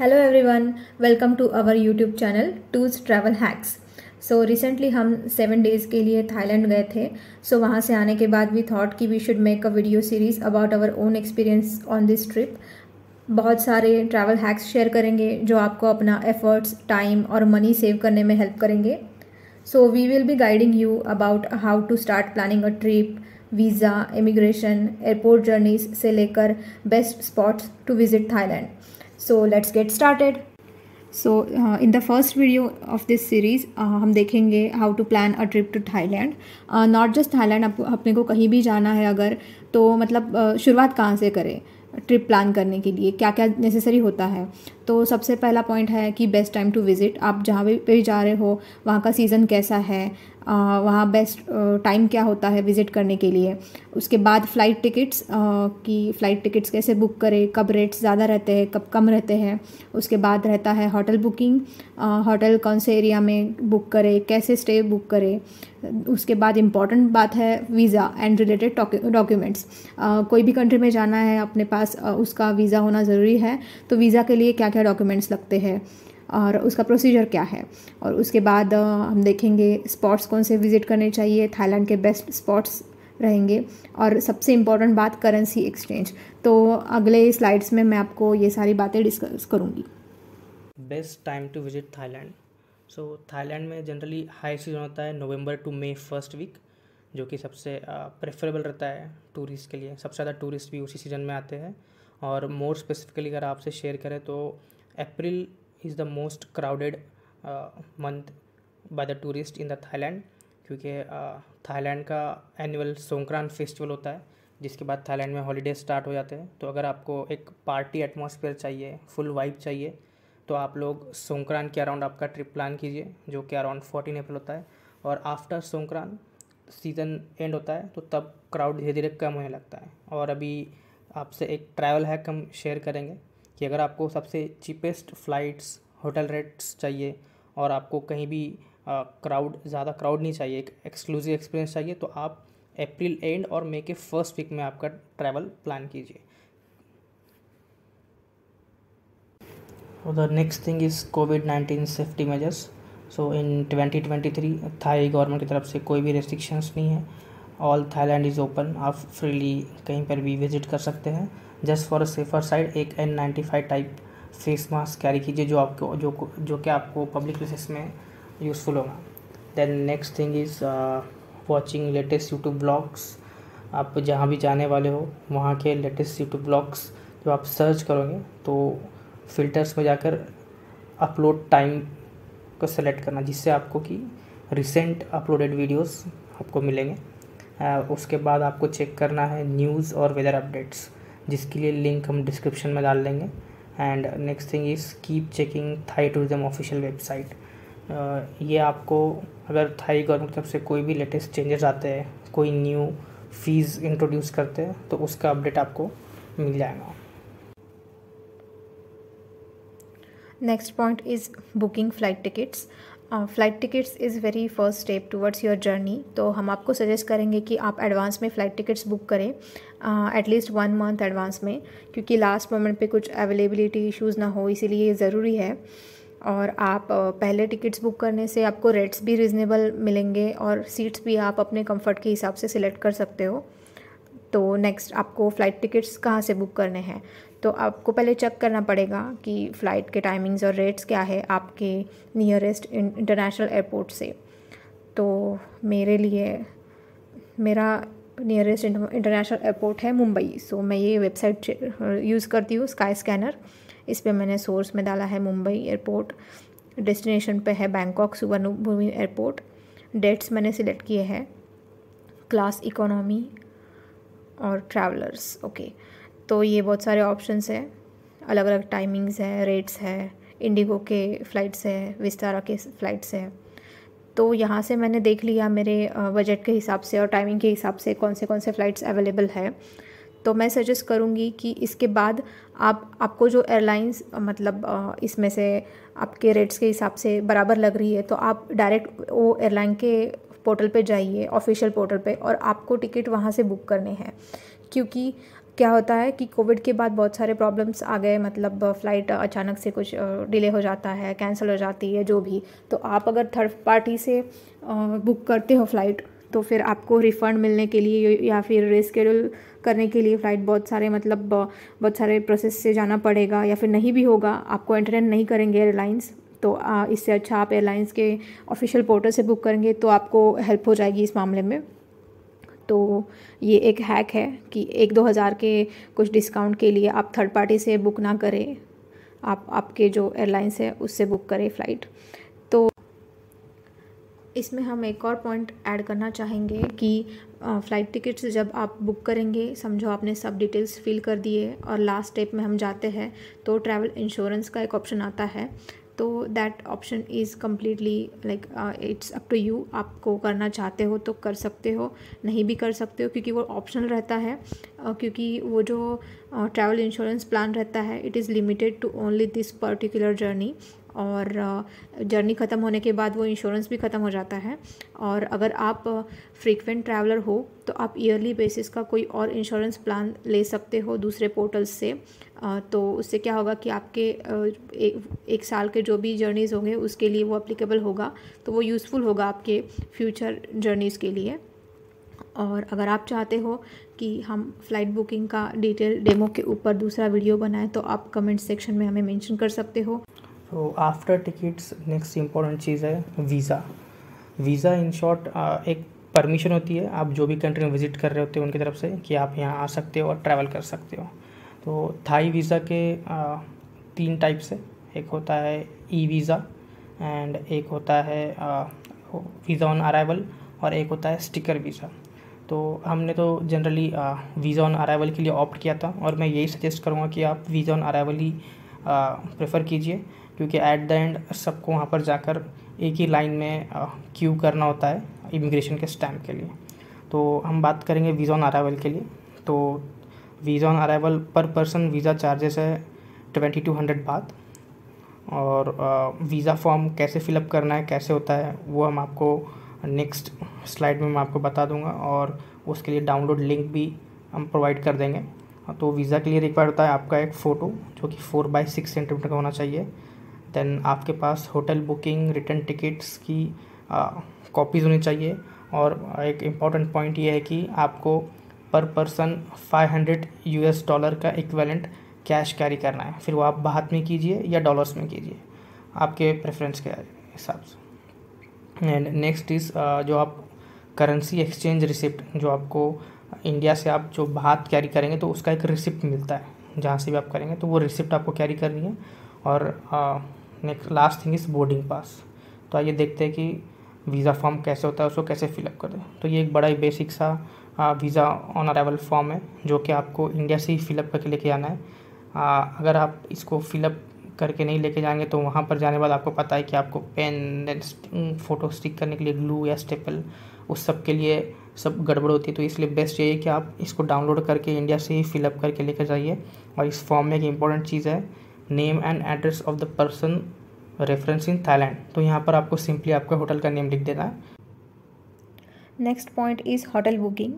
Hello everyone welcome to our YouTube channel twos travel hacks so recently हम seven days के लिए Thailand गए थे सो so, वहाँ से आने के बाद वी थॉट कि we should make a video series about our own experience on this trip बहुत सारे ट्रैवल हैक्स शेयर करेंगे जो आपको अपना एफर्ट्स टाइम और मनी सेव करने में हेल्प करेंगे so we will be guiding you about how to start planning a trip visa immigration airport journeys से लेकर best spots to visit Thailand so let's get started so in the first video of this series हम देखेंगे how to plan a trip to Thailand not just Thailand अपने को कहीं भी जाना है अगर तो मतलब uh, शुरुआत कहाँ से करें ट्रिप प्लान करने के लिए क्या क्या नेसेसरी होता है तो सबसे पहला पॉइंट है कि बेस्ट टाइम टू विज़िट आप जहाँ पे भी जा रहे हो वहाँ का सीज़न कैसा है वहाँ बेस्ट टाइम क्या होता है विज़िट करने के लिए उसके बाद फ़्लाइट टिकट्स की फ़्लाइट टिकट्स कैसे बुक करें कब रेट्स ज़्यादा रहते हैं कब कम रहते हैं उसके बाद रहता है होटल बुकिंग होटल कौन से एरिया में बुक करें कैसे स्टे बुक करें उसके बाद इम्पॉर्टेंट बात है वीज़ा एंड रिलेटेड डॉक्यूमेंट्स कोई भी कंट्री में जाना है अपने पास उसका वीज़ा होना ज़रूरी है तो वीज़ा के लिए क्या क्या डॉक्यूमेंट्स लगते हैं और उसका प्रोसीजर क्या है और उसके बाद हम देखेंगे स्पॉट्स कौन से विज़िट करने चाहिए थाईलैंड के बेस्ट स्पॉट्स रहेंगे और सबसे इम्पॉर्टेंट बात करेंसी एक्सचेंज तो अगले स्लाइड्स में मैं आपको ये सारी बातें डिस्कस करूँगी best time to visit Thailand so Thailand में जनरली हाई सीजन होता है November to May first week जो कि सबसे प्रेफरेबल रहता है टूरिस्ट के लिए सबसे ज़्यादा टूरिस्ट भी उसी सीज़न में आते हैं और मोर स्पेसिफिकली अगर आपसे शेयर करें तो April is the most crowded month by the tourist in the Thailand क्योंकि थाईलैंड uh, का एनुअल सोंक्रान फेस्टिवल होता है जिसके बाद थाईलैंड में हॉलीडे स्टार्ट हो जाते हैं तो अगर आपको एक पार्टी एटमोसफियर चाहिए फुल वाइब चाहिए तो आप लोग सोंक्रान के अराउंड आपका ट्रिप प्लान कीजिए जो कि अराउंड फोर्टीन अप्रैल होता है और आफ्टर सोंक्रान सीज़न एंड होता है तो तब क्राउड धीरे धीरे कम होने लगता है और अभी आपसे एक ट्रैवल हैक हम शेयर करेंगे कि अगर आपको सबसे चीपेस्ट फ़्लाइट्स होटल रेट्स चाहिए और आपको कहीं भी क्राउड ज़्यादा क्राउड नहीं चाहिए एक एक्सक्लूसिव एक्सपीरियंस चाहिए तो आप अप्रैल एंड और मई के फर्स्ट वीक में आपका ट्रैवल प्लान कीजिए और the next thing is COVID nineteen safety measures so in twenty twenty three Thai government की तरफ से कोई भी रेस्ट्रिक्शंस नहीं है ऑल थाईलैंड इज़ ओपन आप फ्रीली कहीं पर भी विजिट कर सकते हैं जस्ट फॉर सेफर साइड एक N ninety five type face mask carry कीजिए जो आपको जो जो कि आपको पब्लिक प्लेसेस में यूज़फुल होगा then next thing is watching latest YouTube blogs आप जहाँ भी जाने वाले हो वहाँ के लेटेस्ट यूट्यूब ब्लॉग्स जब आप सर्च करोगे तो फिल्टर्स में जाकर अपलोड टाइम को सेलेक्ट करना जिससे आपको कि रिसेंट अपलोडेड वीडियोस आपको मिलेंगे उसके बाद आपको चेक करना है न्यूज़ और वेदर अपडेट्स जिसके लिए लिंक हम डिस्क्रिप्शन में डाल देंगे and next thing is keep checking Thai tourism official website ये आपको अगर थाई गवर्नमेंट की तरफ से कोई भी लेटेस्ट चेंजेस आते हैं कोई न्यू फीस इंट्रोड्यूस करते हैं तो उसका अपडेट आपको मिल जाएगा next point is booking flight tickets flight tickets is very first step towards your journey तो हम आपको सजेस्ट करेंगे कि आप एडवांस में फ़्लाइट टिकट्स बुक करें एटलीस्ट वन मंथ एडवांस में क्योंकि लास्ट मोमेंट पे कुछ अवेलेबिलिटी इश्यूज़ ना हो इसीलिए ये ज़रूरी है और आप uh, पहले टिकट्स बुक करने से आपको रेट्स भी रिजनेबल मिलेंगे और सीट्स भी आप अपने कंफर्ट के हिसाब से सिलेक्ट कर सकते हो तो नेक्स्ट आपको फ़्लाइट टिकट्स कहाँ से बुक करने हैं तो आपको पहले चेक करना पड़ेगा कि फ़्लाइट के टाइमिंग्स और रेट्स क्या है आपके नियरेस्ट इंटरनेशनल एयरपोर्ट से तो मेरे लिए मेरा नियरेस्ट इंटरनेशनल एयरपोर्ट है मुंबई सो मैं ये वेबसाइट यूज़ करती हूँ स्काई स्कैनर इस पर मैंने सोर्स में डाला है मुंबई एयरपोर्ट डेस्टिनेशन पे है बैंकॉक सुवर्णभूमि एयरपोर्ट डेट्स मैंने सिलेक्ट किए हैं क्लास इकोनॉमी और ट्रैवलर्स ओके okay. तो ये बहुत सारे ऑप्शंस है अलग अलग टाइमिंग्स है रेट्स है इंडिगो के फ़्लाइट्स है विस्तारा के फ़्लाइट्स है तो यहाँ से मैंने देख लिया मेरे बजट के हिसाब से और टाइमिंग के हिसाब से कौन से कौन से फ़्लाइट्स अवेलेबल है तो मैं सजेस्ट करूँगी कि इसके बाद आप आपको जो एयरलाइंस मतलब इसमें से आपके रेट्स के हिसाब से बराबर लग रही है तो आप डायरेक्ट वो एयरलाइन के पोर्टल पे जाइए ऑफिशियल पोर्टल पे और आपको टिकट वहाँ से बुक करने हैं क्योंकि क्या होता है कि कोविड के बाद बहुत सारे प्रॉब्लम्स आ गए मतलब फ़्लाइट अचानक से कुछ डिले हो जाता है कैंसिल हो जाती है जो भी तो आप अगर थर्ड पार्टी से बुक करते हो फ़्लाइट तो फिर आपको रिफ़ंड मिलने के लिए या फिर रिस्केड्यूल करने के लिए फ़्लाइट बहुत सारे मतलब बहुत सारे प्रोसेस से जाना पड़ेगा या फिर नहीं भी होगा आपको एंटरटेन नहीं करेंगे एयरलाइंस तो इससे अच्छा आप एयरलाइंस के ऑफिशियल पोर्टल से बुक करेंगे तो आपको हेल्प हो जाएगी इस मामले में तो ये एक हैक है कि एक दो हज़ार के कुछ डिस्काउंट के लिए आप थर्ड पार्टी से बुक ना करें आप आपके जो एयरलाइंस है उससे बुक करें फ़्लाइट तो इसमें हम एक और पॉइंट ऐड करना चाहेंगे कि फ़्लाइट टिकट्स जब आप बुक करेंगे समझो आपने सब डिटेल्स फिल कर दिए और लास्ट स्टेप में हम जाते हैं तो ट्रैवल इंश्योरेंस का एक ऑप्शन आता है तो that option is completely like it's up to you आपको करना चाहते हो तो कर सकते हो नहीं भी कर सकते हो क्योंकि वो ऑप्शनल रहता है uh, क्योंकि वो जो ट्रैवल इंश्योरेंस प्लान रहता है it is limited to only this particular journey और जर्नी ख़त्म होने के बाद वो इंश्योरेंस भी ख़त्म हो जाता है और अगर आप फ्रीक्वेंट ट्रैवलर हो तो आप ईयरली बेसिस का कोई और इंश्योरेंस प्लान ले सकते हो दूसरे पोर्टल्स से तो उससे क्या होगा कि आपके एक, एक साल के जो भी जर्नीज़ होंगे उसके लिए वो अप्लीकेबल होगा तो वो यूज़फुल होगा आपके फ्यूचर जर्नीज़ के लिए और अगर आप चाहते हो कि हम फ़्लाइट बुकिंग का डिटेल डेमो के ऊपर दूसरा वीडियो बनाएं तो आप कमेंट सेक्शन में हमें मेंशन कर सकते हो तो आफ्टर टिकट्स नेक्स्ट इम्पोर्टेंट चीज़ है वीज़ा वीज़ा इन शॉर्ट एक परमिशन होती है आप जो भी कंट्री में विजिट कर रहे होते हो उनकी तरफ से कि आप यहाँ आ सकते हो और ट्रैवल कर सकते हो तो थाई वीज़ा के आ, तीन टाइप्स है एक होता है ई वीज़ा एंड एक होता है वीज़ा ऑन अराइवल और एक होता है स्टिकर वीज़ा तो हमने तो जनरली वीज़ा ऑन अराइवल के लिए ऑप्ट किया था और मैं यही सजेस्ट करूँगा कि आप वीज़ा ऑन अराइवल ही प्रेफर कीजिए क्योंकि ऐट द एंड सबको वहाँ पर जाकर एक ही लाइन में क्यू करना होता है इमिग्रेशन के स्टैम्प के लिए तो हम बात करेंगे वीज़ा ऑन अराइवल के लिए तो visa on arrival per person visa charges है ट्वेंटी टू हंड्रेड बात और वीज़ा फॉर्म कैसे फिलअप करना है कैसे होता है वो हम आपको नेक्स्ट स्लाइड में मैं आपको बता दूंगा और उसके लिए डाउनलोड लिंक भी हम प्रोवाइड कर देंगे तो वीज़ा के लिए रिक्वायर्ड होता है आपका एक फ़ोटो जो कि फ़ोर बाई सिक्स सेंटीमीटर का होना चाहिए देन आपके पास होटल बुकिंग रिटर्न टिकट्स की कॉपीज़ होनी चाहिए और एक इम्पॉर्टेंट पॉइंट ये है कि आपको पर पर्सन 500 यू डॉलर का इक्वेलेंट कैश कैरी करना है फिर वो आप बाहत में कीजिए या डॉलर्स में कीजिए आपके प्रेफरेंस के हिसाब से एंड नेक्स्ट इज़ जो आप करेंसी एक्सचेंज रिसिप्ट जो आपको इंडिया से आप जो बाहर कैरी करेंगे तो उसका एक रिसिप्ट मिलता है जहाँ से भी आप करेंगे तो वो रिसिप्ट आपको कैरी करनी है और next last thing is boarding pass तो आइए देखते हैं कि वीज़ा फॉर्म कैसे होता है उसको कैसे फिलअप कर दें तो ये एक बड़ा ही बेसिक सा वीज़ा ऑन अरावल फॉर्म है जो कि आपको इंडिया से ही फिलअप करके लेके आना है आ, अगर आप इसको फिलअप करके नहीं लेके जाएंगे तो वहाँ पर जाने बाद आपको पता है कि आपको पेन फ़ोटो स्टिक करने के लिए ग्लू या स्टेपल उस सब के लिए सब गड़बड़ होती है तो इसलिए बेस्ट ये है कि आप इसको डाउनलोड करके इंडिया से ही फिलअप करके लेकर जाइए और इस फॉर्म में एक इम्पॉर्टेंट चीज़ है name and address of the person reference in Thailand तो यहाँ पर आपको सिंपली आपका होटल का नेम लिख देना है next point is hotel booking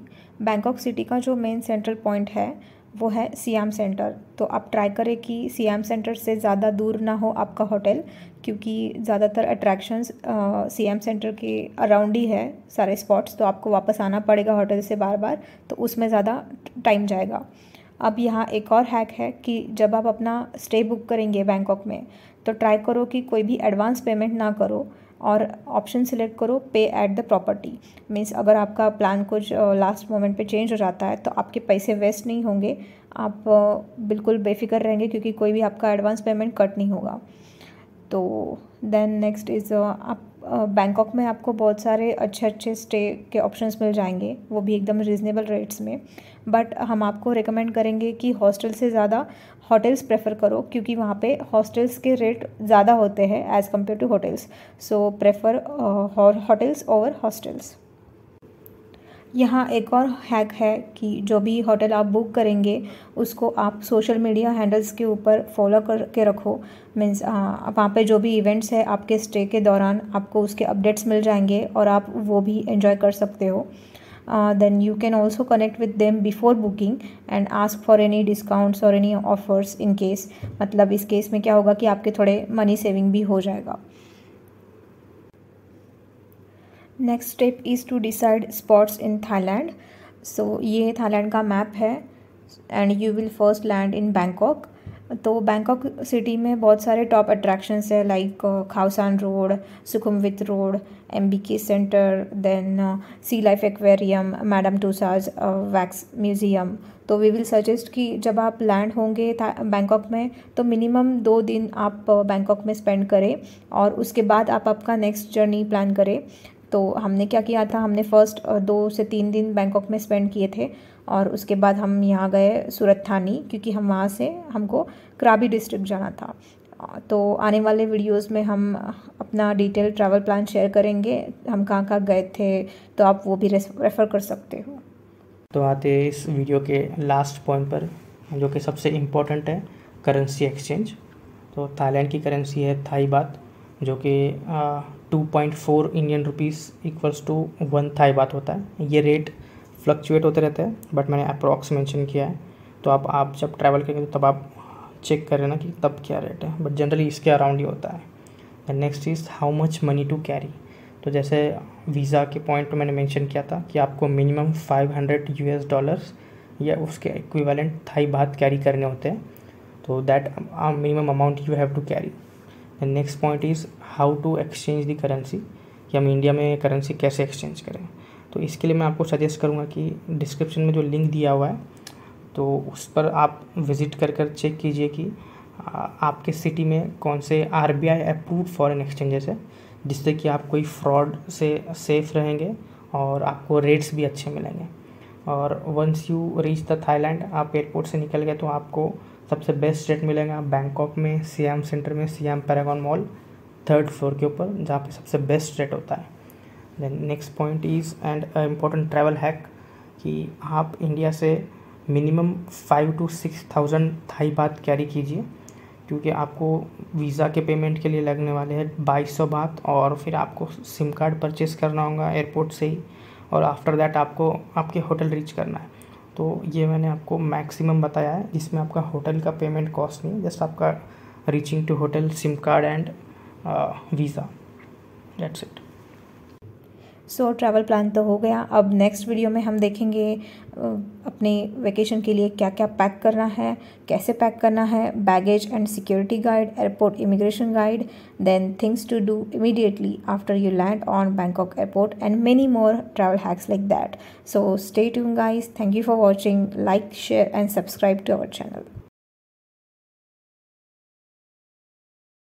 Bangkok city का जो मेन सेंट्रल पॉइंट है वो है सियाम सेंटर तो आप ट्राई करें कि सियाम सेंटर से ज़्यादा दूर ना हो आपका होटल क्योंकि ज़्यादातर अट्रैक्शंस सियाम सेंटर के अराउंड ही है सारे स्पॉट्स तो आपको वापस आना पड़ेगा होटल से बार बार तो उसमें ज़्यादा टाइम जाएगा अब यहाँ एक और हैक है कि जब आप अपना स्टे बुक करेंगे बैंकॉक में तो ट्राई करो कि कोई भी एडवांस पेमेंट ना करो और ऑप्शन सिलेक्ट करो पे एट द प्रॉपर्टी मीन्स अगर आपका प्लान कुछ लास्ट मोमेंट पे चेंज हो जाता है तो आपके पैसे वेस्ट नहीं होंगे आप बिल्कुल बेफिक्र रहेंगे क्योंकि कोई भी आपका एडवांस पेमेंट कट नहीं होगा तो देन नेक्स्ट इज़ आप बैंकॉक में आपको बहुत सारे अच्छे अच्छे स्टे के ऑप्शंस मिल जाएंगे वो भी एकदम रीज़नेबल रेट्स में बट हम आपको रिकमेंड करेंगे कि हॉस्टल से ज़्यादा होटल्स प्रेफर करो क्योंकि वहाँ पे हॉस्टल्स के रेट ज़्यादा होते हैं as compare to hotels so prefer hotels over hostels यहाँ एक और हैक है कि जो भी होटल आप बुक करेंगे उसको आप सोशल मीडिया हैंडल्स के ऊपर फॉलो करके रखो मीन्स वहाँ पे जो भी इवेंट्स है आपके स्टे के दौरान आपको उसके अपडेट्स मिल जाएंगे और आप वो भी एंजॉय कर सकते हो then you can also connect with them before booking and ask for any discounts और एनी ऑफर्स इन केस मतलब इस केस में क्या होगा कि आपके थोड़े मनी सेविंग भी हो जाएगा next step is to decide spots in Thailand so ये थाईलैंड का मैप है and you will first land in Bangkok तो बैंकॉक सिटी में बहुत सारे टॉप अट्रैक्शंस है like Khaosan Road Sukhumvit Road M B K Center then Sea Life Aquarium Madame Tussauds wax museum तो we will suggest कि जब आप land होंगे बैंकॉक में तो मिनिमम दो दिन आप बैंकॉक uh, में स्पेंड करें और उसके बाद आप आपका नेक्स्ट जर्नी प्लान करें तो हमने क्या किया था हमने फ़र्स्ट दो से तीन दिन बैंकॉक में स्पेंड किए थे और उसके बाद हम यहाँ गए सूरत थानी क्योंकि हम वहाँ से हमको कराबी डिस्ट्रिक्ट जाना था तो आने वाले वीडियोस में हम अपना डिटेल ट्रैवल प्लान शेयर करेंगे हम कहाँ कहाँ गए थे तो आप वो भी रेफ़र कर सकते हो तो आते इस वीडियो के लास्ट पॉइंट पर जो कि सबसे इम्पोर्टेंट है करेंसी एक्सचेंज तो थाईलैंड की करेंसी है थाई बात जो कि two point four Indian rupees equals to one Thai baht होता है ये रेट फ्लक्चुएट होते रहते हैं बट मैंने अप्रॉक्स मेंशन किया है तो आप आप जब ट्रैवल करेंगे तो तब आप चेक करें ना कि तब क्या रेट है बट जनरली इसके अराउंड ही होता है next is how much money to carry तो जैसे वीज़ा के पॉइंट मैंने मेंशन किया था कि आपको मिनिमम 500 एस डॉलर्स या उसके इक्विवेलेंट थाई बात कैरी करने होते हैं तो that minimum amount you have to carry and next point is how to exchange the currency कि हम इंडिया में करेंसी कैसे एक्सचेंज करें तो इसके लिए मैं आपको सजेस्ट करूँगा कि डिस्क्रिप्शन में जो लिंक दिया हुआ है तो उस पर आप विज़िट कर कर चेक कीजिए कि आपके सिटी में कौन से R B I approve foreign exchanges है जिससे कि आप कोई फ्रॉड से सेफ रहेंगे और आपको रेट्स भी अच्छे मिलेंगे और once you reach the Thailand आप एयरपोर्ट से निकल गए तो आपको सबसे बेस्ट रेट मिलेगा बैंकॉक में एम सेंटर में Siam Paragon mall third floor के ऊपर जहाँ पे सबसे बेस्ट रेट होता है then next point is and important travel hack कि आप इंडिया से minimum five to six thousand Thai baht carry कीजिए क्योंकि आपको वीज़ा के पेमेंट के लिए लगने वाले हैं बाईस सौ बात और फिर आपको सिम कार्ड परचेस करना होगा एयरपोर्ट से ही और आफ्टर दैट आपको आपके होटल रीच करना है तो ये मैंने आपको मैक्सिमम बताया है जिसमें आपका होटल का पेमेंट कॉस्ट नहीं जस्ट आपका reaching to hotel SIM card and visa dates it so travel plan तो हो गया अब नेक्स्ट वीडियो में हम देखेंगे अपने वेकेशन के लिए क्या क्या पैक करना है कैसे पैक करना है baggage and security guide airport immigration guide then things to do immediately after you land on Bangkok airport and many more travel hacks like that so stay tuned guys thank you for watching like share and subscribe to our channel